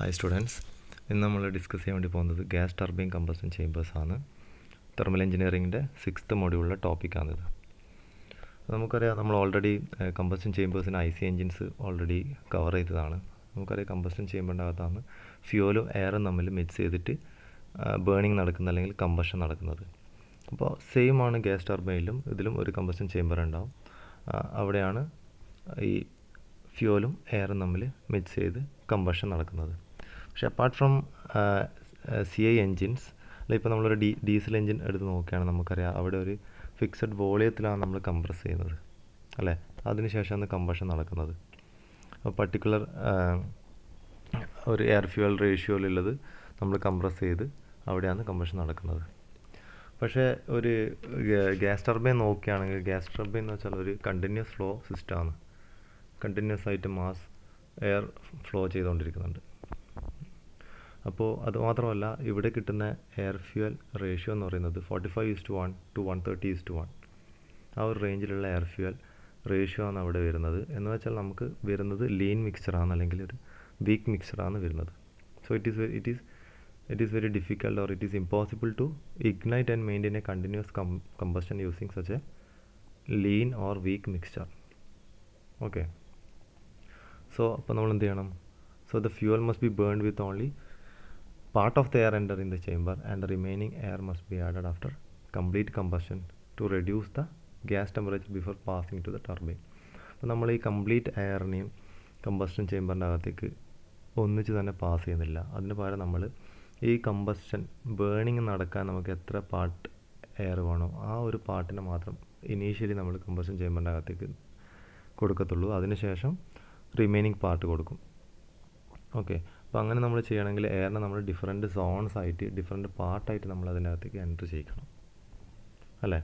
hi students ഇന്ന് നമ്മൾ discuss ചെയ്യാൻ വേണ്ടി പോകുന്നത് ഗ്യാസ് ടർബൈൻ കമ്പസൻ ചേമ്പേഴ്സ് ആണ് തെർമൽ എഞ്ചിനീയറിങ്ങിൻ്റെ സിക്സ്ത് മോഡ്യൂളിലെ ടോപ്പിക്കാണിത് നമുക്കറിയാം നമ്മൾ ഓൾറെഡി കമ്പസൻ ചേമ്പേഴ്സിന് I C engines already cover ചെയ്തതാണ് നമുക്കറിയാം കമ്പസൻ ചേമ്പറിൻ്റെ അകത്താണ് ഫ്യൂലും എയറും തമ്മിൽ മിക്സ് ചെയ്തിട്ട് ബേണിംഗ് നടക്കുന്നത് അല്ലെങ്കിൽ കമ്പഷൻ നടക്കുന്നത് അപ്പോൾ സെയിം ആണ് ഗ്യാസ് ടർബൈനിലും ഇതിലും ഒരു കമ്പസൻ ചേമ്പർ ഉണ്ടാവും അവിടെയാണ് ഈ ഫ്യൂലും എയറും തമ്മിൽ മിക്സ് ചെയ്ത് കമ്പഷൻ നടക്കുന്നത് പക്ഷേ apart from C I engines ഇപ്പോൾ നമ്മളൊരു ഡീ ഡീസൽ എൻജിൻ എടുത്ത് നോക്കുകയാണ് നമുക്കറിയാം അവിടെ ഒരു ഫിക്സഡ് വോളിയത്തിലാണ് നമ്മൾ കംപ്രസ് ചെയ്യുന്നത് അല്ലേ അതിനുശേഷമാണ് കമ്പഷൻ നടക്കുന്നത് അപ്പോൾ പർട്ടിക്കുലർ ഒരു എയർ ഫ്യൂവൽ റേഷ്യോയിലുള്ളത് നമ്മൾ കംപ്രസ് ചെയ്ത് അവിടെയാണ് കമ്പഷൻ നടക്കുന്നത് പക്ഷേ ഒരു ഗ്യാസ് ടർബൈൻ നോക്കുകയാണെങ്കിൽ ഗ്യാസ് ടർബൈൻ എന്ന് വെച്ചാൽ ഒരു കണ്ടിന്യൂസ് ഫ്ലോ സിസ്റ്റമാണ് കണ്ടിന്യൂസ് ആയിട്ട് മാസ് എയർ ഫ്ലോ ചെയ്തുകൊണ്ടിരിക്കുന്നുണ്ട് അപ്പോൾ അതുമാത്രമല്ല ഇവിടെ കിട്ടുന്ന എയർ ഫ്യുവൽ റേഷ്യോ എന്ന് പറയുന്നത് forty five is to one to one thirty is to one ആ ഒരു റേഞ്ചിലുള്ള എയർ ഫ്യുവൽ റേഷ്യോ ആണ് അവിടെ വരുന്നത് എന്ന് വെച്ചാൽ നമുക്ക് വരുന്നത് ലീൻ മിക്സറാണ് അല്ലെങ്കിൽ ഒരു വീക്ക് മിക്സറാണ് വരുന്നത് so it is it is it is very difficult or it is impossible to ignite and maintain a continuous com combustion using such a lean or weak mixture okay so അപ്പോൾ നമ്മൾ എന്ത് ചെയ്യണം so the fuel must be burn with only part of the air enter in the chamber and the remaining air must be added after complete combustion to reduce the gas temperature before passing to the turbine അപ്പോൾ നമ്മൾ ഈ complete എയറിനെയും combustion ചേമ്പറിൻ്റെ അകത്തേക്ക് ഒന്നിച്ച് തന്നെ pass ചെയ്യുന്നില്ല അതിന് പകരം നമ്മൾ ഈ കമ്പസ്റ്റൻ ബേണിങ് നടക്കാൻ നമുക്ക് എത്ര പാർട്ട് എയർ വേണോ ആ ഒരു പാർട്ടിനെ മാത്രം ഇനീഷ്യലി നമ്മൾ കമ്പസ്റ്റൻ ചേമ്പറിൻ്റെ അകത്തേക്ക് കൊടുക്കത്തുള്ളൂ അതിനുശേഷം റിമൈനിങ് പാർട്ട് കൊടുക്കും ഓക്കെ അപ്പോൾ അങ്ങനെ നമ്മൾ ചെയ്യണമെങ്കിൽ എയറിനെ നമ്മൾ ഡിഫറെൻ്റ് സോൺസ് ആയിട്ട് ഡിഫറെൻറ്റ് പാർട്ടായിട്ട് നമ്മൾ അതിനകത്തേക്ക് എൻറ്റർ ചെയ്യിക്കണം അല്ലേ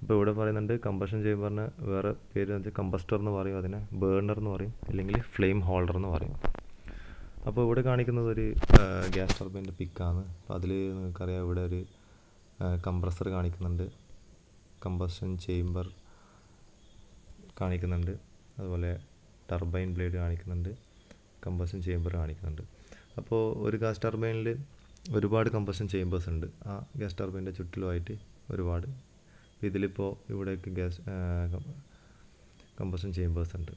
അപ്പോൾ ഇവിടെ പറയുന്നുണ്ട് കമ്പഷൻ ചേമ്പറിന് വേറെ പേര് വെച്ചാൽ കമ്പസ്റ്റർ എന്ന് പറയും അതിനെ ബേർണർ എന്ന് പറയും അല്ലെങ്കിൽ ഫ്ലെയിം ഹോൾഡർ എന്ന് പറയും അപ്പോൾ ഇവിടെ കാണിക്കുന്നത് ഒരു ഗ്യാസ് ടർബൈൻ്റെ പിക്കാണ് അപ്പോൾ അതിൽ നിങ്ങൾക്കറിയാം ഇവിടെ ഒരു കംപ്രസർ കാണിക്കുന്നുണ്ട് കമ്പഷൻ ചേമ്പർ കാണിക്കുന്നുണ്ട് അതുപോലെ ടർബൈൻ ബ്ലേഡ് കാണിക്കുന്നുണ്ട് കമ്പസൻ ചേമ്പർ കാണിക്കുന്നുണ്ട് അപ്പോൾ ഒരു ഗ്യാസ് ടർബൈനിൽ ഒരുപാട് കമ്പസൻ ചേമ്പേഴ്സ് ഉണ്ട് ആ ഗ്യാസ് ടർബൈൻ്റെ ചുറ്റിലുമായിട്ട് ഒരുപാട് ഇതിലിപ്പോൾ ഇവിടേക്ക് ഗ്യാസ് കമ്പസൻ ചേമ്പേഴ്സ് ഉണ്ട്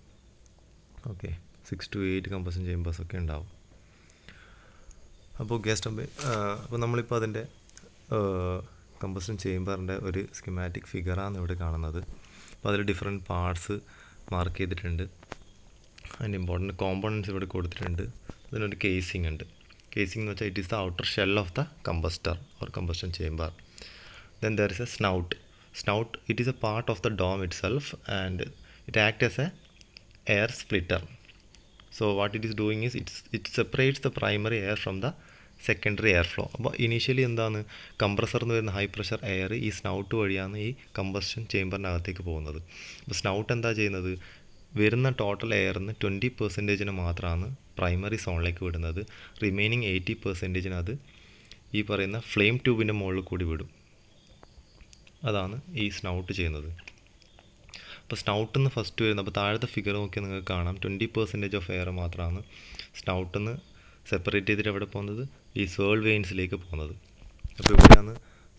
okay six to eight combustion chambers ഒക്കെ ഉണ്ടാവും അപ്പോൾ ഗ്യാസ് ടർബൈൻ അപ്പോൾ നമ്മളിപ്പോൾ അതിൻ്റെ കമ്പസൻ ചേമ്പറിൻ്റെ ഒരു സ്കിമാറ്റിക് ഫിഗറാണ് ഇവിടെ കാണുന്നത് അപ്പോൾ അതിൽ ഡിഫറെൻറ്റ് പാർട്സ് മാർക്ക് ചെയ്തിട്ടുണ്ട് അതിൻ്റെ ഇമ്പോർട്ടൻറ്റ് കോമ്പോണൻസ് ഇവിടെ കൊടുത്തിട്ടുണ്ട് അതിനൊരു കേസിംഗ് ഉണ്ട് കേസിംഗ് എന്ന് വെച്ചാൽ it is the outer shell of the combustor or combustion chamber then there is A snout snout it is A part of the dome it self and it act as A air splitter so what it is doing is it's it separates the primary air from the secondary air flow അപ്പോൾ initially എന്താണ് compressor എന്ന് വരുന്ന high pressure air ഈ snout വഴിയാണ് ഈ combustion ചേമ്പറിനകത്തേക്ക് പോകുന്നത് അപ്പോൾ snout എന്താ ചെയ്യുന്നത് വരുന്ന ടോട്ടൽ എയറിന് ട്വൻറ്റി പെർസെൻറ്റേജിന് മാത്രമാണ് പ്രൈമറി സോണിലേക്ക് വിടുന്നത് റിമൈനിങ് എയ്റ്റി പെർസെൻറ്റേജിന് അത് ഈ പറയുന്ന ഫ്ലെയിം ട്യൂബിൻ്റെ മുകളിൽ കൂടി വിടും അതാണ് ഈ സ്നൗട്ട് ചെയ്യുന്നത് അപ്പോൾ സ്നൗട്ട് നിന്ന് ഫസ്റ്റ് വരുന്നത് അപ്പോൾ താഴത്തെ ഫിഗർ നോക്കിയാൽ നിങ്ങൾക്ക് കാണാം ട്വൻറ്റി പെർസെൻറ്റേജ് ഓഫ് എയർ മാത്രമാണ് സ്നൗട്ട് നിന്ന് സെപ്പറേറ്റ് ചെയ്തിട്ട് എവിടെ പോകുന്നത് ഈ സേൾ വെയിൻസിലേക്ക് പോകുന്നത് അപ്പോൾ ഇവിടെയാണ്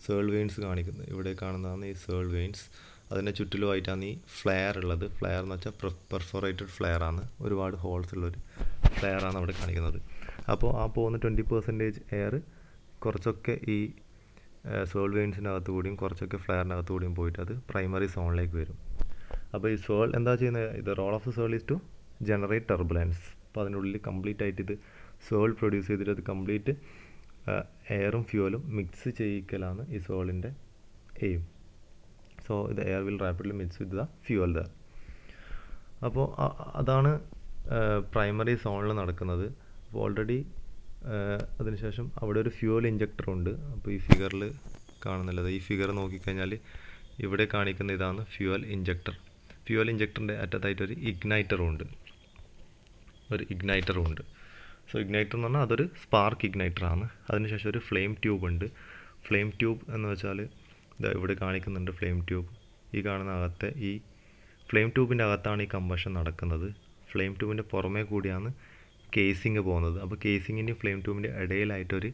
സേൾ വെയിൻസ് കാണിക്കുന്നത് ഇവിടെ കാണുന്നതാണ് ഈ സേൾ വെയിൻസ് അതിൻ്റെ ചുറ്റിലുമായിട്ടാണ് ഈ ഫ്ലെയർ ഉള്ളത് ഫ്ലെയർ എന്ന് വെച്ചാൽ പെർഫോറേറ്റഡ് ഫ്ലെയർ ആണ് ഒരുപാട് ഹോൾസ് ഉള്ളൊരു ഫ്ലെയർ ആണ് അവിടെ കാണിക്കുന്നത് അപ്പോൾ ആ പോകുന്ന ട്വൻറ്റി പെർസെൻറ്റേജ് എയർ കുറച്ചൊക്കെ ഈ സോൾ വെയിൻസിനകത്ത് കൂടിയും കുറച്ചൊക്കെ ഫ്ലെയറിനകത്ത് കൂടിയും പോയിട്ട് അത് പ്രൈമറി സോണിലേക്ക് വരും അപ്പോൾ ഈ സോൾ എന്താ ചെയ്യുന്നത് ഇത് role of swirl is to generate turbulence അപ്പോൾ അതിനുള്ളിൽ കംപ്ലീറ്റ് ആയിട്ട് ഇത് സോൾ പ്രൊഡ്യൂസ് ചെയ്തിട്ട് അത് കംപ്ലീറ്റ് എയറും ഫ്യൂവലും മിക്സ് ചെയ്യിക്കലാണ് ഈ സോളിൻ്റെ എയിം സോ ഇത് air will rapidly mix with the fuel there അപ്പോൾ അതാണ് പ്രൈമറി സോണിൽ നടക്കുന്നത് അപ്പോൾ ഓൾറെഡി അതിനുശേഷം അവിടെ ഒരു ഫ്യൂവൽ ഇഞ്ചക്ടർ ഉണ്ട് അപ്പോൾ ഈ ഫിഗറിൽ കാണുന്നുള്ളത് ഈ ഫിഗർ നോക്കിക്കഴിഞ്ഞാൽ ഇവിടെ കാണിക്കുന്ന ഇതാണ് ഫ്യൂവൽ ഇഞ്ചക്ടർ ഫ്യൂവൽ ഇഞ്ചക്ടറിൻ്റെ അറ്റത്തായിട്ടൊരു ഇഗ്നൈറ്ററും ഉണ്ട് ഒരു ഇഗ്നൈറ്ററും ഉണ്ട് സോ ഇഗ്നൈറ്റർ എന്ന് പറഞ്ഞാൽ അതൊരു സ്പാർക്ക് ഇഗ്നൈറ്ററാണ് അതിനുശേഷം ഒരു ഫ്ലെയിം ട്യൂബ് ഉണ്ട് ഫ്ലെയിം ട്യൂബ് എന്ന് വെച്ചാൽ ഇവിടെ കാണിക്കുന്നുണ്ട് ഫ്ലെയിം ട്യൂബ് ഈ കാണുന്ന അകത്തെ ഈ ഫ്ലെയിം ട്യൂബിൻ്റെ അകത്താണ് ഈ കമ്പഷൻ നടക്കുന്നത് ഫ്ലെയിം ട്യൂബിൻ്റെ പുറമേ കൂടിയാണ് കേസിങ് പോകുന്നത് അപ്പോൾ കേസിങ്ങിൻ്റെയും ഫ്ലെയിം ട്യൂബിൻ്റെ ഇടയിലായിട്ടൊരു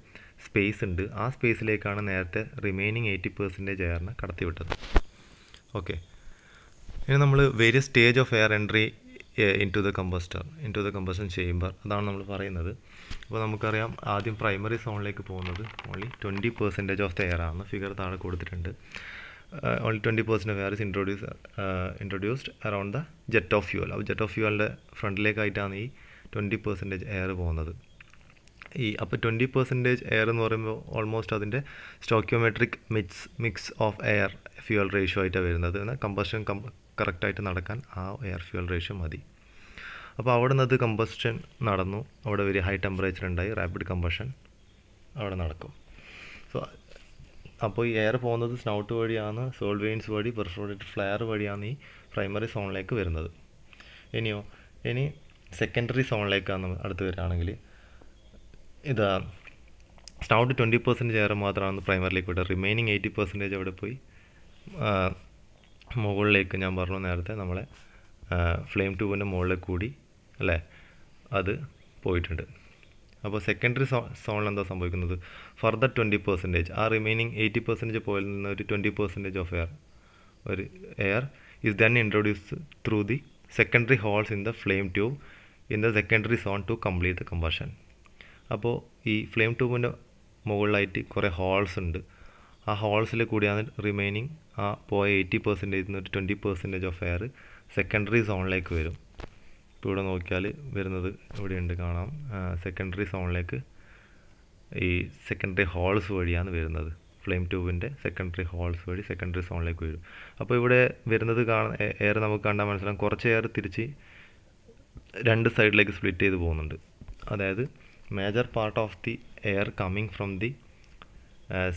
സ്പേസ് ഉണ്ട് ആ സ്പേസിലേക്കാണ് നേരത്തെ റിമൈനിങ് എയ്റ്റി പെർസെൻറ്റേജ് എയറിനെ കടത്തിവിട്ടത് ഓക്കെ ഇനി നമ്മൾ various stage of air entry into the combustor into the combustion chamber അതാണ് നമ്മൾ പറയുന്നത് അപ്പോൾ നമുക്കറിയാം ആദ്യം പ്രൈമറി സോണിലേക്ക് പോകുന്നത് only twenty percentage of the air ആണ് ഫിഗർ താഴെ കൊടുത്തിട്ടുണ്ട് only twenty percent of air is introduce introduced around the jet of fuel അപ്പോൾ ജെറ്റ് ഓഫ് ഫ്യൂവലിൻ്റെ ഫ്രണ്ടിലേക്കായിട്ടാണ് ഈ ട്വൻറ്റി പെർസെൻറ്റേജ് എയർ പോകുന്നത് ഈ അപ്പോൾ ട്വൻറ്റി പെർസെൻറ്റേജ് എയർ എന്ന് പറയുമ്പോൾ ഓൾമോസ്റ്റ് അതിൻ്റെ stoichiometric mix mix of air fuel ratio ആയിട്ടാണ് വരുന്നത് കമ്പസ്റ്റൻ കമ്പഷൻ കറക്റ്റായിട്ട് നടക്കാൻ ആ എയർ ഫ്യൂൽ റേഷ്യോ മതി അപ്പോൾ അവിടെ നിന്ന് അത് കമ്പസ്റ്റൻ നടന്നു അവിടെ വലിയ ഹൈ ടെമ്പറേച്ചർ ഉണ്ടായി റാപ്പിഡ് കമ്പഷൻ അവിടെ നടക്കും സോ അപ്പോൾ ഈ എയർ പോകുന്നത് സ്നൗട്ട് വഴിയാണ് സോൾവെയിൻസ് വഴി പെർഫോറേറ്റഡ് ഫ്ലയർ വഴിയാണ് ഈ പ്രൈമറി സോണിലേക്ക് വരുന്നത് ഇനിയോ ഇനി സെക്കൻഡറി സോണിലേക്കാണ് അടുത്ത് വരികയാണെങ്കിൽ ഇതാ സ്നൗട്ട് ട്വൻറ്റി പെർസെൻറ്റേജ് എയർ മാത്രമാണ് പ്രൈമറിലേക്ക് വിട്ടത് റിമൈനിങ് എയ്റ്റി പെർസെൻറ്റേജ് അവിടെ പോയി മുകളിലേക്ക് ഞാൻ പറഞ്ഞു നേരത്തെ നമ്മളെ ഫ്ലെയിം ട്യൂബിൻ്റെ മുകളിൽ കൂടി അല്ലേ അത് പോയിട്ടുണ്ട് അപ്പോൾ സെക്കൻഡറി സോ സോണിൽ എന്താ സംഭവിക്കുന്നത് ഫർദർ ട്വൻറ്റി പെർസെൻറ്റേജ് ആ റിമൈനിങ് എയ്റ്റി പെർസെൻറ്റേജ് പോയിൽ നിന്ന് ഒരു ട്വൻറ്റി പെർസെൻറ്റേജ് ഓഫ് എയർ ഒരു air is then introduce through the secondary holes in the flame tube in the secondary zone to complete the combustion അപ്പോൾ ഈ ഫ്ലെയിം ട്യൂബിൻ്റെ മുകളിലായിട്ട് കുറേ holes ഉണ്ട് ആ ഹോൾസിൽ കൂടിയാണ് റിമൈനിങ് ആ പോയ എയ്റ്റി പെർസെൻറ്റേജിൽ നിന്ന് ഒരു twenty percentage of air secondary സോണിലേക്ക് വരും ഇപ്പോൾ ഇവിടെ നോക്കിയാൽ വരുന്നത് ഇവിടെയുണ്ട് കാണാം സെക്കൻഡറി സോണിലേക്ക് ഈ സെക്കൻഡറി ഹോൾസ് വഴിയാണ് വരുന്നത് ഫ്ലെയിം ട്യൂബിൻ്റെ സെക്കൻഡറി ഹോൾസ് വഴി സെക്കൻഡറി സോണിലേക്ക് വരും അപ്പോൾ ഇവിടെ വരുന്നത് കാണാൻ എയർ നമുക്ക് കണ്ടാൽ മനസ്സിലാകും കുറച്ച് എയർ തിരിച്ച് രണ്ട് സൈഡിലേക്ക് സ്പ്ലിറ്റ് ചെയ്ത് പോകുന്നുണ്ട് അതായത് major part of the air coming from the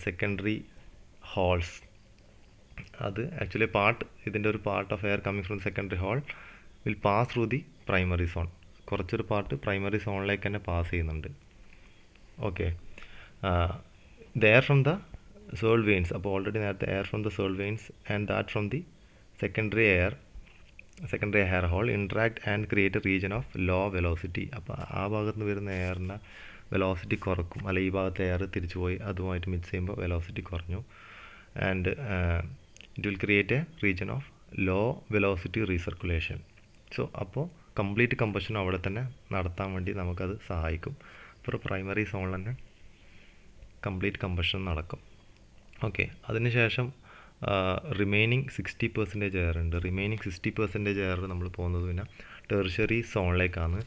secondary holes അത് ആക്ച്വലി പാർട്ട് ഇതിൻ്റെ ഒരു part of air coming from secondary hole will pass through the primary zone കുറച്ചൊരു പാർട്ട് പ്രൈമറി സോണിലേക്ക് തന്നെ പാസ് ചെയ്യുന്നുണ്ട് okay the air from the swirl vanes അപ്പോൾ already നേരത്തെ air from the swirl vanes and that from the secondary air secondary air hole interact and create region of low velocity അപ്പോൾ ആ ഭാഗത്ത് നിന്ന് വരുന്ന എയറിൻ്റെ വെലോസിറ്റി കുറക്കും അല്ലെങ്കിൽ ഈ ഭാഗത്തെ എയർ തിരിച്ചു പോയി അതുമായിട്ട് മിക്സ് ചെയ്യുമ്പോൾ വെലോസിറ്റി കുറഞ്ഞു and uh, it will create a region of low velocity recirculation so അപ്പോൾ കംപ്ലീറ്റ് കമ്പഷൻ അവിടെ തന്നെ നടത്താൻ വേണ്ടി നമുക്കത് സഹായിക്കും അപ്പോൾ പ്രൈമറി സോണിൽ തന്നെ കംപ്ലീറ്റ് കമ്പഷൻ നടക്കും ഓക്കെ അതിനുശേഷം റിമൈനിങ് സിക്സ്റ്റി പെർസെൻറ്റേജ് എയർ ഉണ്ട് റിമൈനിങ് സിക്സ്റ്റി പെർസെൻറ്റേജ് എയർ നമ്മൾ പോകുന്നത് പിന്നെ ടെർഷറി സോണിലേക്കാണ്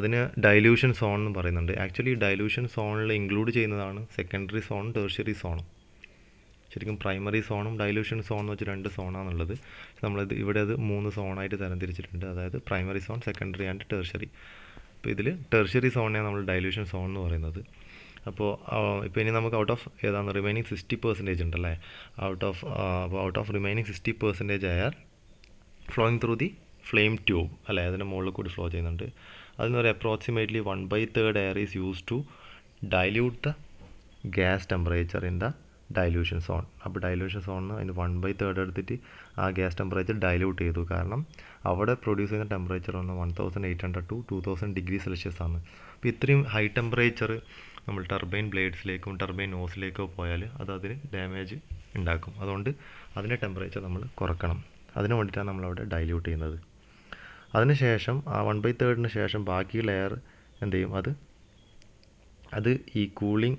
അതിന് ഡൈല്യൂഷൻ സോൺ എന്ന് പറയുന്നുണ്ട് ആക്ച്വലി ഡൈല്യൂഷൻ സോണിൽ ഇൻക്ലൂഡ് ചെയ്യുന്നതാണ് സെക്കൻഡറി സോണും ടെർഷറി സോണും ശരിക്കും പ്രൈമറി സോണും ഡൈലൂഷൻ സോൺ എന്ന് വെച്ച് രണ്ട് സോണാണുള്ളത് നമ്മളത് ഇവിടെ അത് മൂന്ന് സോണായിട്ട് തരംതിരിച്ചിട്ടുണ്ട് അതായത് primary zone secondary and tertiary അപ്പോൾ ഇതിൽ ടെർഷറി സോണിനെയാണ് നമ്മൾ ഡൈലൂഷൻ സോൺ എന്ന് പറയുന്നത് അപ്പോൾ ഇപ്പോൾ ഇനി നമുക്ക് ഔട്ട് ഓഫ് ഏതാണ് റിമൈനിങ് സിക്സ്റ്റി പെർസെൻറ്റേജ് ഉണ്ടല്ലേ ഔട്ട് ഓഫ് അപ്പോൾ out of remaining sixty percentage ആയാൽ flowing through the flame tube അല്ലേ അതിൻ്റെ മുകളിൽ കൂടി ഫ്ലോ ചെയ്യുന്നുണ്ട് അതിൽ പറയുക approximately one by third air is use to dilute the gas temperature in the dilution zone അപ്പോൾ സോണിൽ നിന്ന് അതിന് വൺ ബൈ തേർഡ് എടുത്തിട്ട് ആ ഗ്യാസ് ടെമ്പറേച്ചർ ഡൈലൂട്ട് ചെയ്തു കാരണം അവിടെ പ്രൊഡ്യൂസ് ചെയ്യുന്ന ടെമ്പറേച്ചർ വന്ന് one thousand eight hundred to two thousand degree Celsius ആണ് അപ്പോൾ ഇത്രയും ഹൈ ടെമ്പറേച്ചർ നമ്മൾ ടർബൈൻ ബ്ലേഡ്സിലേക്കും ടർബൈൻ ഓസിലേക്കോ പോയാൽ അത് അതിന് ഡാമേജ് ഉണ്ടാക്കും അതുകൊണ്ട് അതിൻ്റെ ടെമ്പറേച്ചർ നമ്മൾ കുറക്കണം അതിന് വേണ്ടിയിട്ടാണ് നമ്മളവിടെ ഡൈല്യൂട്ട് ചെയ്യുന്നത് അതിനുശേഷം ആ വൺ ബൈ തേർഡിന് ശേഷം ബാക്കി ലെയർ എന്ത് ചെയ്യും അത് അത് ഈ cooling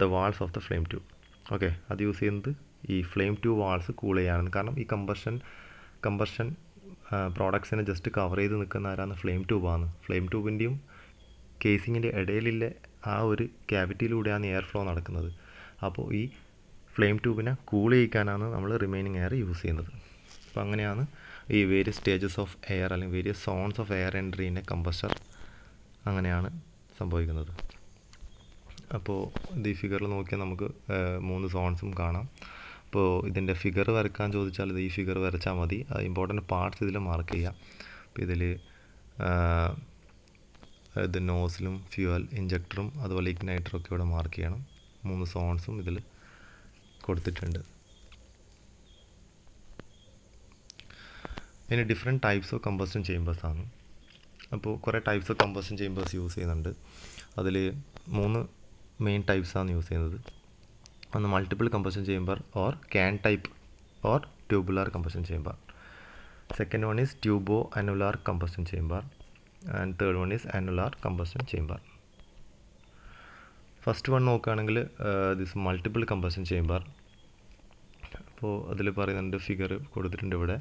the walls of the flame tube okay അത് യൂസ് ചെയ്യുന്നത് ഈ ഫ്ലെയിം ട്യൂബ് വാൾസ് കൂൾ ചെയ്യാനാണ് കാരണം ഈ കമ്പർഷൻ കമ്പർഷൻ പ്രോഡക്ട്സിനെ ജസ്റ്റ് കവർ ചെയ്ത് നിൽക്കുന്ന ആരാണ് ഫ്ലെയിം ട്യൂബാണ് ഫ്ലെയിം ട്യൂബിൻ്റെയും കേസിങ്ങിൻ്റെ ഇടയിലുള്ള ആ ഒരു ക്യാവിറ്റിയിലൂടെയാണ് എയർ ഫ്ലോ നടക്കുന്നത് അപ്പോൾ ഈ ഫ്ലെയിം ട്യൂബിനെ കൂൾ ചെയ്യിക്കാനാണ് നമ്മൾ റിമൈനിങ് എയർ യൂസ് ചെയ്യുന്നത് അപ്പോൾ അങ്ങനെയാണ് ഈ വേരിയസ് സ്റ്റേജസ് ഓഫ് എയർ അല്ലെങ്കിൽ വേരിയസ് സോൺസ് ഓഫ് എയർ എൻട്രീൻ്റെ കമ്പസ്റ്റർ അങ്ങനെയാണ് സംഭവിക്കുന്നത് അപ്പോൾ ഇത് ഈ ഫിഗറിൽ നോക്കിയാൽ നമുക്ക് മൂന്ന് സോൺസും കാണാം അപ്പോൾ ഇതിൻ്റെ ഫിഗർ വരക്കാൻ ചോദിച്ചാൽ ഇത് ഈ ഫിഗർ വരച്ചാൽ മതി ഇമ്പോർട്ടൻറ്റ് പാർട്സ് ഇതിൽ മാർക്ക് ചെയ്യാം അപ്പോൾ ഇതിൽ ഇത് നോസിലും ഫ്യൂവൽ ഇഞ്ചക്ടറും അതുപോലെ ഇഗ്നൈറ്ററും ഒക്കെ ഇവിടെ മാർക്ക് ചെയ്യണം മൂന്ന് സോൺസും ഇതിൽ കൊടുത്തിട്ടുണ്ട് ഇനി ഡിഫറെൻറ്റ് ടൈപ്സ് ഓഫ് കമ്പോസ്റ്റൻ ചേമ്പേഴ്സാണ് അപ്പോൾ കുറേ types of combustion chambers use ചെയ്യുന്നുണ്ട് അതിൽ മൂന്ന് മെയിൻ ആണ് യൂസ് ചെയ്യുന്നത് ഒന്ന് multiple combustion chamber or can type or tubular combustion chamber second one is tubo annular combustion chamber and third one is annular combustion chamber first one നോക്കുകയാണെങ്കിൽ this multiple combustion chamber അപ്പോൾ അതിൽ പറയുന്നുണ്ട് figure കൊടുത്തിട്ടുണ്ട് ഇവിടെ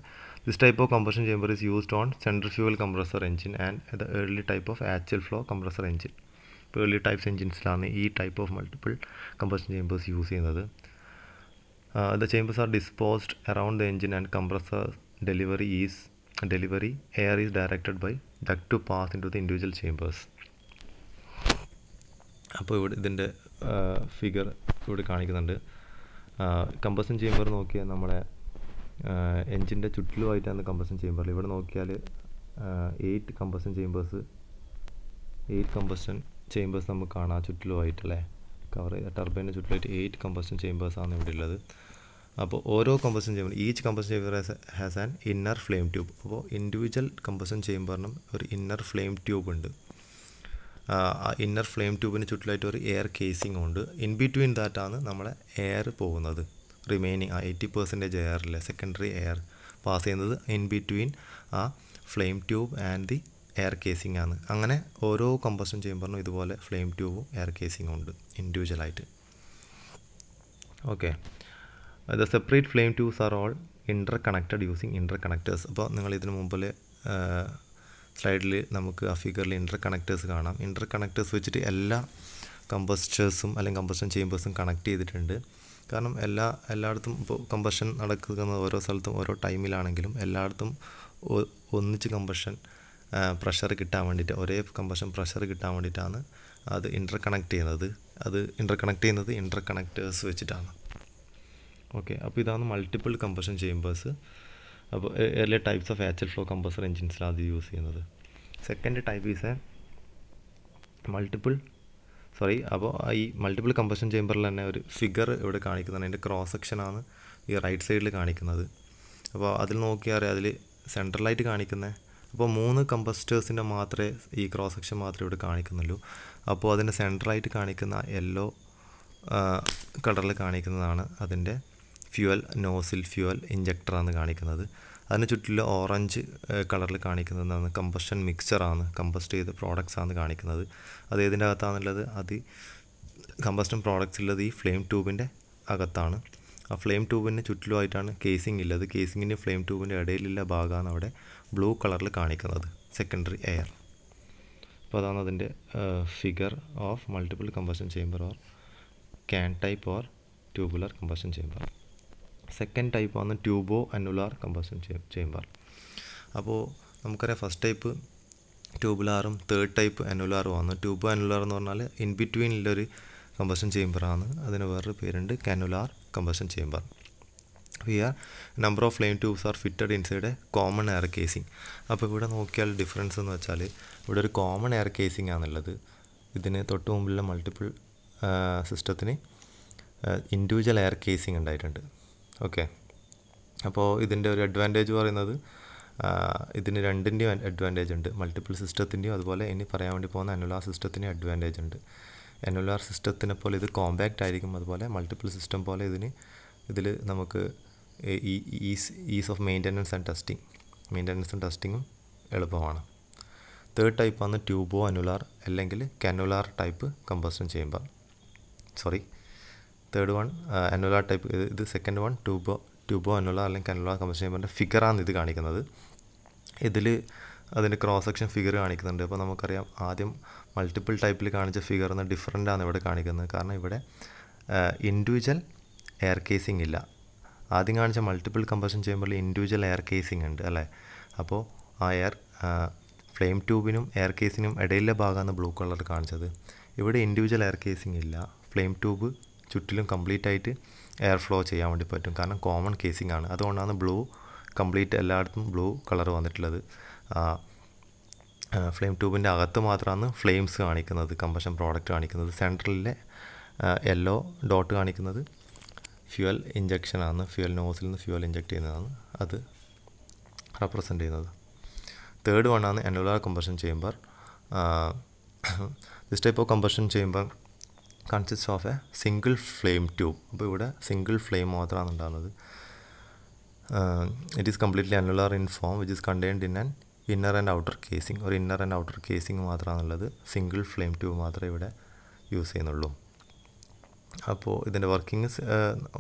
this type of combustion chamber is used on central fuel compressor engine and the early type of axial flow compressor engine early types എൻജിൻസിലാണ് ഈ type of multiple combustion chambers use ചെയ്യുന്നത് the chambers are disposed around the engine and compressor delivery is delivery air is directed by duct to pass into the individual chambers അപ്പോൾ ഇവിടെ ഇതിൻ്റെ figure ഇവിടെ കാണിക്കുന്നുണ്ട് combustion chamber നോക്കിയാൽ നമ്മുടെ എൻജിൻ്റെ ചുറ്റിലുമായിട്ടാണ് combustion ചേമ്പറിൽ ഇവിടെ നോക്കിയാൽ eight combustion chambers eight combustion chambers നമുക്ക് കാണാം ചുറ്റിലുമായിട്ടല്ലേ കവർ ചെയ്ത ടർബൈൻ്റെ ചുറ്റിലായിട്ട് എയ്റ്റ് കമ്പസ്റ്റൻ ചേമ്പേഴ്സാണ് ഇവിടെ ഉള്ളത് അപ്പോൾ ഓരോ combustion chamber each combustion chamber has an inner flame tube അപ്പോൾ ഇൻഡിവിജ്വൽ കമ്പസ്റ്റൻ ചേമ്പറിനും ഒരു ഇന്നർ ഫ്ലെയിം ട്യൂബ് ഉണ്ട് ആ ഇന്നർ ഫ്ലെയിം ട്യൂബിന് ചുറ്റിലായിട്ട് ഒരു എയർ കേസിംഗ് ഉണ്ട് ഇൻ ബിറ്റ്വീൻ ദാറ്റാണ് നമ്മളെ എയർ പോകുന്നത് റിമൈനിങ് ആ എയ്റ്റി പെർസെൻറ്റേജ് എയറിലെ സെക്കൻഡറി എയർ പാസ് ചെയ്യുന്നത് ഇൻ ബിറ്റ്വീൻ ആ flame tube and the air casing ആണ് അങ്ങനെ ഓരോ കമ്പസ്റ്റൻ ചേമ്പറിനും ഇതുപോലെ ഫ്ലെയിം ട്യൂബും എയർ കേസിങ്ങും ഉണ്ട് ഇൻഡിവിജ്വലായിട്ട് okay the separate flame tubes are all interconnected using interconnectors അപ്പോൾ നിങ്ങൾ ഇതിന് മുമ്പിൽ സ്ലൈഡിൽ നമുക്ക് ആ ഫിഗറിൽ ഇൻ്റർ കണക്റ്റേഴ്സ് കാണാം ഇൻ്റർ കണക്റ്റേഴ്സ് വെച്ചിട്ട് എല്ലാ കമ്പസ്റ്റേഴ്സും അല്ലെങ്കിൽ കമ്പസ്റ്റൻ ചേമ്പേഴ്സും കണക്ട് ചെയ്തിട്ടുണ്ട് കാരണം എല്ലാ എല്ലായിടത്തും ഇപ്പോൾ കമ്പഷൻ നടക്കുന്ന ഓരോ സ്ഥലത്തും ഓരോ ടൈമിലാണെങ്കിലും എല്ലായിടത്തും ഒന്നിച്ച് കമ്പഷൻ പ്രഷർ കിട്ടാൻ വേണ്ടിയിട്ട് ഒരേ കമ്പഷൻ പ്രഷർ കിട്ടാൻ വേണ്ടിയിട്ടാണ് അത് ഇൻ്റർ കണക്ട് ചെയ്യുന്നത് അത് ഇൻ്റർ കണക്ട് ചെയ്യുന്നത് ഇൻ്റർ കണക്റ്റേഴ്സ് വെച്ചിട്ടാണ് ഓക്കെ അപ്പോൾ ഇതാണ് മൾട്ടിപ്പിൾ കമ്പഷൻ ചേമ്പേഴ്സ് അപ്പോൾ എല്ലാ types of axial flow compressor എൻജിൻസിലാണ് അത് യൂസ് ചെയ്യുന്നത് second type is a multiple sorry അപ്പോൾ ഈ മൾട്ടിപ്പിൾ കമ്പഷൻ ചേമ്പറിൽ തന്നെ ഒരു ഫിഗർ ഇവിടെ കാണിക്കുന്നതാണ് അതിൻ്റെ ക്രോസ് സെക്ഷനാണ് ഈ റൈറ്റ് സൈഡിൽ കാണിക്കുന്നത് അപ്പോൾ അതിൽ നോക്കിയാൽ അറിയാം അതിൽ സെൻട്രലായിട്ട് കാണിക്കുന്നത് അപ്പോൾ മൂന്ന് കമ്പസ്റ്റേഴ്സിൻ്റെ മാത്രമേ ഈ ക്രോസ് സെക്ഷൻ മാത്രമേ ഇവിടെ കാണിക്കുന്നുള്ളൂ അപ്പോൾ അതിൻ്റെ സെൻറ്ററായിട്ട് കാണിക്കുന്ന യെല്ലോ കളറിൽ കാണിക്കുന്നതാണ് അതിൻ്റെ ഫ്യുവൽ നോസിൽ ഫ്യുവൽ ഇഞ്ചക്ടറാണ് കാണിക്കുന്നത് അതിന് ചുറ്റിലും ഓറഞ്ച് കളറിൽ കാണിക്കുന്നതാണ് കമ്പസ്റ്റൻ മിക്സറാണ് കമ്പസ്റ്റ് ചെയ്ത പ്രോഡക്റ്റ്സ് ആണ് കാണിക്കുന്നത് അത് ഏതിൻ്റെ അകത്താണുള്ളത് അത് കമ്പസ്റ്റൻ പ്രോഡക്റ്റ്സ് ഉള്ളത് ഈ ഫ്ലെയിം ട്യൂബിൻ്റെ അകത്താണ് ആ ഫ്ലെയിം ട്യൂബിന് ചുറ്റിലുമായിട്ടാണ് കേസിംഗ് ഉള്ളത് കേസിങ്ങിൻ്റെ ഫ്ലെയിം ട്യൂബിൻ്റെ ഇടയിലുള്ള ഭാഗമാണ് അവിടെ ബ്ലൂ കളറിൽ കാണിക്കുന്നത് സെക്കൻഡറി എയർ അപ്പോൾ അതാണ് അതിൻ്റെ figure of multiple combustion chamber or can type or tubular combustion chamber second type ആണ് ട്യൂബോ അനുലാർ കമ്പഷൻ ചേമ്പർ അപ്പോൾ നമുക്കറിയാം ഫസ്റ്റ് ടൈപ്പ് ട്യൂബുലാറും തേർഡ് ടൈപ്പ് അനുലാറും ആണ് ട്യൂബോ അനുലാർ എന്ന് പറഞ്ഞാൽ ഇൻ ബിറ്റ്വീനിലൊരു കമ്പഷൻ ചേമ്പറാണ് അതിന് വേറൊരു പേരുണ്ട് cannular combustion chamber here number of line tubes are fitted inside a common air casing അപ്പോൾ ഇവിടെ നോക്കിയാൽ ഡിഫറൻസ് എന്ന് വെച്ചാൽ ഇവിടെ ഒരു കോമൺ എയർ കേസിങ് ആണുള്ളത് ഇതിന് തൊട്ട് മുമ്പിലുള്ള മൾട്ടിപ്പിൾ സിസ്റ്റത്തിന് ഇൻഡിവിജ്വൽ എയർ കേസിങ് ഉണ്ടായിട്ടുണ്ട് ഓക്കെ അപ്പോൾ ഇതിൻ്റെ ഒരു അഡ്വാൻറ്റേജ് പറയുന്നത് ഇതിന് രണ്ടിൻ്റെയും അഡ്വാൻറ്റേജ് ഉണ്ട് മൾട്ടിപ്പിൾ സിസ്റ്റത്തിൻ്റെയും അതുപോലെ ഇനി പറയാൻ വേണ്ടി പോകുന്ന അനുലാർ സിസ്റ്റത്തിൻ്റെ അഡ്വാൻറ്റേജ് ഉണ്ട് അനുലാർ സിസ്റ്റത്തിനെ പോലെ ഇത് കോമ്പാക്റ്റ് ആയിരിക്കും അതുപോലെ മൾട്ടിപ്പിൾ സിസ്റ്റം പോലെ ഇതിന് ഇതിൽ നമുക്ക് is is of maintenance and testing മെയിൻ്റനൻസും ടെസ്റ്റിങ്ങും എളുപ്പമാണ് തേർഡ് ആണ് ട്യൂബോ അനുലാർ അല്ലെങ്കിൽ കനുലാർ ടൈപ്പ് കമ്പസ്റ്റൻ ചെയ്യുമ്പോൾ sorry third one annular type ഇത് second one tubo tubo annular അല്ലെങ്കിൽ കനുലാർ കമ്പസ്റ്റൻ ചേമ്പറിൻ്റെ ഫിഗറാണ് ഇത് കാണിക്കുന്നത് ഇതിൽ അതിൻ്റെ ക്രോസ് സെക്ഷൻ ഫിഗർ കാണിക്കുന്നുണ്ട് അപ്പോൾ നമുക്കറിയാം ആദ്യം മൾട്ടിപ്പിൾ ടൈപ്പിൽ കാണിച്ച ഫിഗർ എന്ന് ഡിഫറൻ്റ് ആണ് ഇവിടെ കാണിക്കുന്നത് കാരണം ഇവിടെ ഇൻഡിവിജ്വൽ എയർ കേസിംഗ് ഇല്ല ആദ്യം കാണിച്ച മൾട്ടിപ്പിൾ കമ്പഷൻ ചേമ്പറിൽ ഇൻഡിവിജ്വൽ എയർ കേസിംഗ് ഉണ്ട് അല്ലേ അപ്പോൾ ആ എയർ ഫ്ലെയിം ട്യൂബിനും എയർ കേസിനും ഇടയിലെ ഭാഗമാണ് ബ്ലൂ കളർ കാണിച്ചത് ഇവിടെ ഇൻഡിവിജ്വൽ എയർ കേസിംഗ് ഇല്ല ഫ്ലെയിം ട്യൂബ് ചുറ്റിലും കംപ്ലീറ്റ് ആയിട്ട് എയർ ഫ്ലോ ചെയ്യാൻ വേണ്ടി പറ്റും കാരണം കോമൺ കേസിംഗ് ആണ് അതുകൊണ്ടാണ് ബ്ലൂ കംപ്ലീറ്റ് എല്ലായിടത്തും ബ്ലൂ കളർ വന്നിട്ടുള്ളത് ഫ്ലെയിം ട്യൂബിൻ്റെ അകത്ത് മാത്രമാണ് ഫ്ലെയിംസ് കാണിക്കുന്നത് കമ്പഷൻ പ്രോഡക്റ്റ് കാണിക്കുന്നത് സെൻട്രലിലെ യെല്ലോ ഡോട്ട് കാണിക്കുന്നത് ഫ്യുവൽ ഇഞ്ചക്ഷനാണ് ഫ്യുവൽ നോസിൽ നിന്ന് ഫ്യുവൽ ഇഞ്ചക്ട് ചെയ്യുന്നതാണ് അത് റെപ്രസെൻ്റ് ചെയ്യുന്നത് തേർഡ് വണ്ണാണ് annular combustion chamber this type of combustion chamber consist of a single flame tube അപ്പോൾ ഇവിടെ സിംഗിൾ ഫ്ലെയിം മാത്രമാണ് ഉണ്ടാകുന്നത് it is completely annular in form which is contained in an inner and outer casing ഒരു inner and outer casing മാത്രമാണുള്ളത് single flame tube മാത്രമേ ഇവിടെ use ചെയ്യുന്നുള്ളൂ അപ്പോൾ ഇതിൻ്റെ വർക്കിംഗ്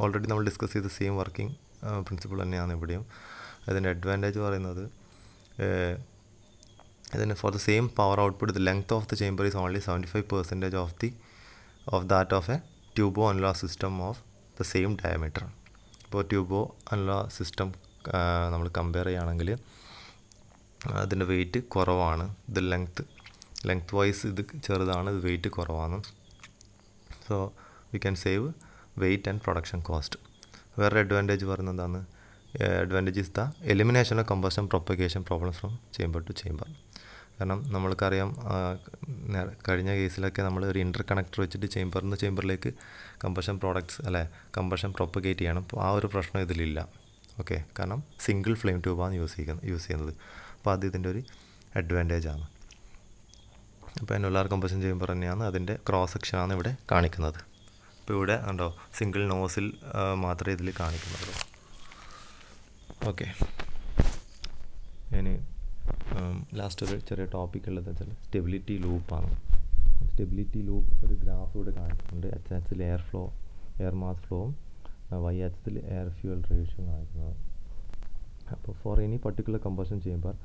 ഓൾറെഡി നമ്മൾ ഡിസ്കസ് ചെയ്ത സെയിം വർക്കിംഗ് പ്രിൻസിപ്പിൾ തന്നെയാണ് ഇവിടെയും അതിൻ്റെ അഡ്വാൻറ്റേജ് പറയുന്നത് ഇതിന് four the same power output the length of the chamber is only seventy five percentage of the of that of a tubo annular system of the same diameter ഇപ്പോൾ tubo annular system നമ്മൾ compare ചെയ്യുകയാണെങ്കിൽ അതിൻ്റെ wait കുറവാണ് ഇത് length length vice ഇത് ചെറുതാണ് ഇത് weight കുറവാണ് so we can save weight and production cost വേറൊരു അഡ്വാൻറ്റേജ് പറയുന്നത് എന്താണ് advantage is the elimination of combustion propagation problems from chamber to chamber കാരണം നമ്മൾക്കറിയാം കഴിഞ്ഞ കേസിലൊക്കെ നമ്മൾ ഒരു ഇൻ്റർ കണക്ടർ വെച്ചിട്ട് ചേംബറിൽ നിന്ന് ചേംബറിലേക്ക് കമ്പോഷൻ പ്രോഡക്ട്സ് അല്ലെ കമ്പോഷൻ പ്രൊപ്പഗേറ്റ് ചെയ്യണം അപ്പോൾ ആ ഒരു പ്രശ്നം ഇതിലില്ല ഓക്കെ കാരണം സിംഗിൾ ഫ്ലെയിം ട്യൂബാണ് യൂസ് ചെയ്യുന്നത് യൂസ് ചെയ്യുന്നത് അപ്പോൾ അത് ഇതിൻ്റെ ഒരു അഡ്വാൻറ്റേജ് ആണ് അപ്പോൾ എന്നുള്ളാർ കമ്പോഷൻ ചേംബർ തന്നെയാണ് അതിൻ്റെ ക്രോസ് സെക്ഷനാണ് ഇവിടെ കാണിക്കുന്നത് ഇപ്പോൾ ഇവിടെ ഉണ്ടോ സിംഗിൾ നോസിൽ മാത്രമേ ഇതിൽ കാണിക്കുന്നുള്ളൂ ഓക്കെ ഞാൻ ലാസ്റ്റ് ഒരു ചെറിയ ടോപ്പിക് ഉള്ളത് വെച്ചാൽ സ്റ്റെബിലിറ്റി ലൂപ്പാണ് സ്റ്റെബിലിറ്റി ലൂപ്പ് ഒരു ഗ്രാഫ് ഇവിടെ കാണിക്കുന്നുണ്ട് X axis air flow air mass ഫ്ലോവും Y axis air fuel ratio കാണിക്കുന്നത് അപ്പോൾ ഫോർ എനി പർട്ടിക്കുലർ കമ്പഷൻ ചെയ്യുമ്പോൾ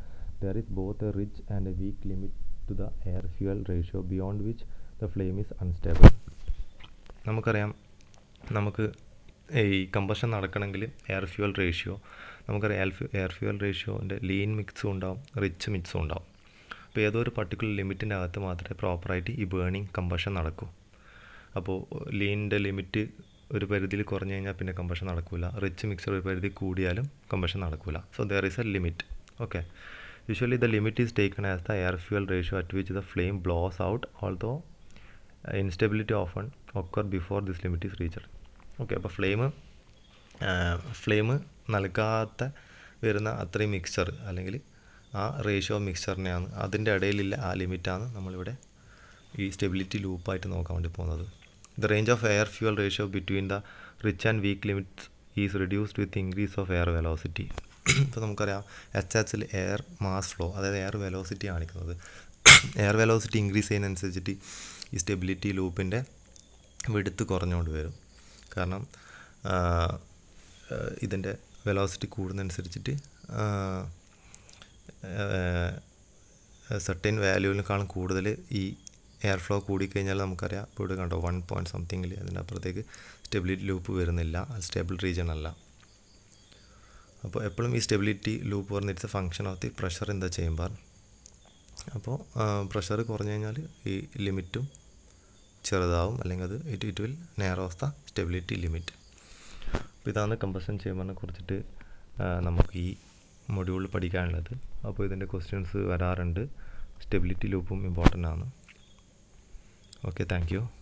there is both a rich and a weak limit to the air fuel ratio beyond which the flame is unstable നമുക്കറിയാം നമുക്ക് ഈ കമ്പഷൻ നടക്കണമെങ്കിൽ air fuel ratio നമുക്കറിയാം air air fuel റേഷ്യോൻ്റെ ലീൻ മിക്സും ഉണ്ടാവും റിച്ച് മിക്സും ഉണ്ടാവും അപ്പോൾ ഏതോ ഒരു പർട്ടിക്കുലർ ലിമിറ്റിൻ്റെ അകത്ത് മാത്രമേ പ്രോപ്പറായിട്ട് ഈ ബേണിങ് കമ്പഷൻ നടക്കൂ അപ്പോൾ ലീനിൻ്റെ ലിമിറ്റ് ഒരു പരിധിയിൽ കുറഞ്ഞു കഴിഞ്ഞാൽ പിന്നെ കമ്പഷൻ നടക്കില്ല റിച്ച് മിക്സർ ഒരു പരിധി കൂടിയാലും കമ്പഷൻ നടക്കില്ല so there is a limit okay usually the limit is taken as the air fuel ratio at which the flame blows out although instability often occur before this limit is reached okay അപ്പോൾ flame flame നൽകാത്ത വരുന്ന അത്രയും mixer അല്ലെങ്കിൽ ആ ratio മിക്സറിനെയാണ് അതിൻ്റെ ഇടയിലില്ല ആ ലിമിറ്റാണ് നമ്മളിവിടെ ഈ സ്റ്റെബിലിറ്റി ലൂപ്പായിട്ട് നോക്കാൻ വേണ്ടി പോകുന്നത് the range of air fuel ratio between the rich and weak limits is reduced with increase of air velocity ഇപ്പോൾ നമുക്കറിയാം എച്ച് എച്ചിൽ എയർ മാസ് ഫ്ലോ അതായത് എയർ വെലോസിറ്റി കാണിക്കുന്നത് എയർ വെലോസിറ്റി ഇൻക്രീസ് ചെയ്യുന്നതനുസരിച്ചിട്ട് ഈ സ്റ്റെബിലിറ്റി ലൂപ്പിൻ്റെ വിടുത്ത് കുറഞ്ഞുകൊണ്ട് വരും കാരണം ഇതിൻ്റെ വെലോസിറ്റി കൂടുന്നതനുസരിച്ചിട്ട് സെർട്ടൈൻ വാല്യൂവിനേക്കാളും കൂടുതൽ ഈ എയർ ഫ്ലോ കൂടിക്കഴിഞ്ഞാൽ നമുക്കറിയാം ഇപ്പോൾ ഇവിടെ കണ്ടോ വൺ പോയിൻറ്റ് സംതിങ്ങിൽ അതിൻ്റെ അപ്പുറത്തേക്ക് സ്റ്റെബിലിറ്റി ലൂപ്പ് വരുന്നില്ല സ്റ്റേബിൾ റീജിയൺ അല്ല അപ്പോൾ എപ്പോഴും ഈ സ്റ്റെബിലിറ്റി ലൂപ്പ് പറഞ്ഞിട്ട് function of the pressure in the chamber അപ്പോൾ പ്രഷർ കുറഞ്ഞു കഴിഞ്ഞാൽ ഈ ലിമിറ്റും ചെറുതാവും അല്ലെങ്കിൽ അത് it it will narrows the stability limit അപ്പോൾ ഇതാണ് കമ്പസൺ ചേമ്പറിനെ കുറിച്ചിട്ട് നമുക്ക് ഈ മൊഡ്യൂളിൽ പഠിക്കാനുള്ളത് അപ്പോൾ ഇതിൻ്റെ ക്വസ്റ്റ്യൻസ് വരാറുണ്ട് സ്റ്റെബിലിറ്റി ലൂപ്പും ഇമ്പോർട്ടൻ്റ് ആണ് ഓക്കെ താങ്ക്